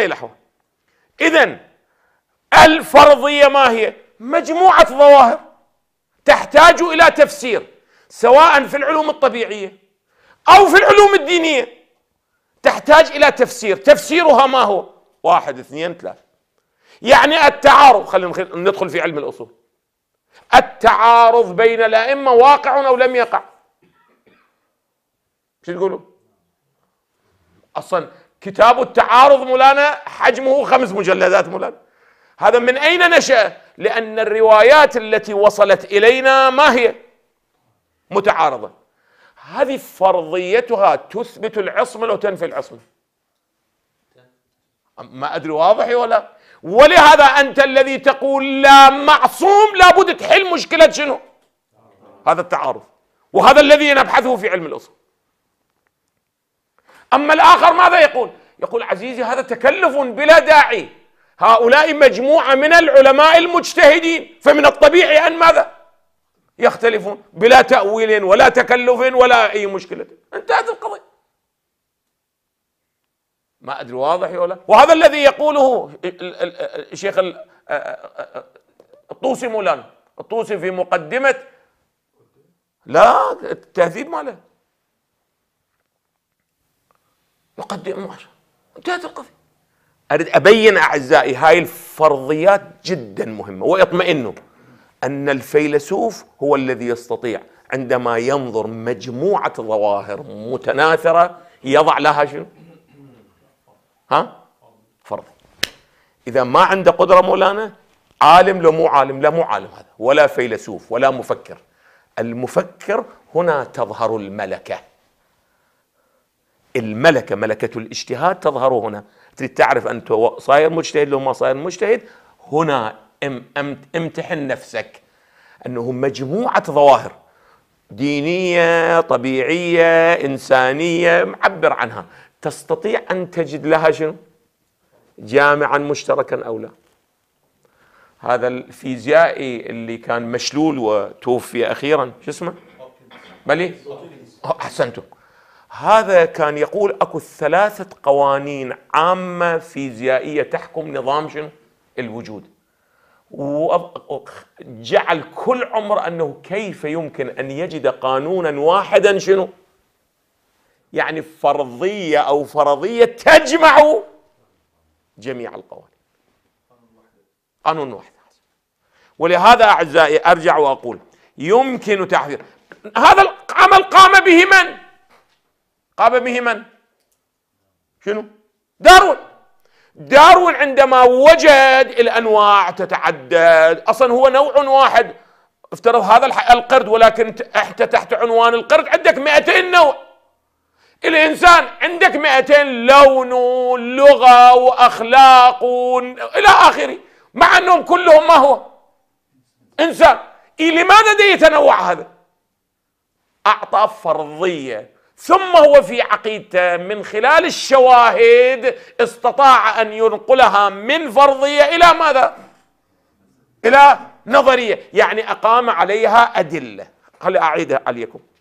لحظه إذا الفرضية ما هي؟ مجموعة ظواهر تحتاج إلى تفسير سواء في العلوم الطبيعية أو في العلوم الدينية تحتاج إلى تفسير تفسيرها ما هو؟ واحد اثنين ثلاثة يعني التعارض خلينا ندخل في علم الأصول التعارض بين الأئمة واقع أو لم يقع شو تقولوا؟ أصلا كتاب التعارض مولانا حجمه خمس مجلدات مولانا هذا من أين نشأ لأن الروايات التي وصلت إلينا ما هي متعارضة هذه فرضيتها تثبت العصمة لو تنفي العصمة ما أدري واضح ولا ولهذا أنت الذي تقول لا معصوم لابد تحل مشكلة شنو هذا التعارض وهذا الذي نبحثه في علم الأصول أما الآخر ماذا يقول يقول عزيزي هذا تكلف بلا داعي هؤلاء مجموعة من العلماء المجتهدين فمن الطبيعي أن ماذا يختلفون بلا تأويل ولا تكلف ولا أي مشكلة انتهت القضية ما أدري واضح ولا وهذا الذي يقوله الشيخ الطوسي مولانا الطوسي في مقدمة لا التهذيب ماله يقدم أمواله انتهت القضية أريد أبين أعزائي هاي الفرضيات جدا مهمة ويطمئنوا أن الفيلسوف هو الذي يستطيع عندما ينظر مجموعة ظواهر متناثرة يضع لها شنو؟ ها؟ فرض إذا ما عنده قدرة مولانا عالم لو مو عالم لا مو عالم هذا ولا فيلسوف ولا مفكر المفكر هنا تظهر الملكه الملكة ملكة الاجتهاد تظهر هنا تريد تعرف أنت صاير مجتهد لو ما صاير مجتهد هنا امتحن نفسك أنه مجموعة ظواهر دينية طبيعية إنسانية معبر عنها تستطيع أن تجد لها شنو جامعا مشتركا أو لا هذا الفيزيائي اللي كان مشلول وتوفي أخيرا شو اسمه بلي أحسنتم هذا كان يقول اكو ثلاثه قوانين عامه فيزيائيه تحكم نظام شنو؟ الوجود. وجعل كل عمر انه كيف يمكن ان يجد قانونا واحدا شنو؟ يعني فرضيه او فرضيه تجمع جميع القوانين. قانون واحد. ولهذا اعزائي ارجع واقول يمكن تحذير هذا العمل قام به من؟ قام به من؟ شنو؟ داروين داروين عندما وجد الانواع تتعدد اصلا هو نوع واحد افترض هذا القرد ولكن تحت تحت عنوان القرد عندك 200 نوع الانسان عندك 200 لون ولغه واخلاق الى اخره مع انهم كلهم ما هو انسان إيه لماذا يتنوع هذا؟ اعطى فرضيه ثم هو في عقيدته من خلال الشواهد استطاع ان ينقلها من فرضيه الى ماذا؟ الى نظريه، يعني اقام عليها ادله. خلي اعيدها عليكم.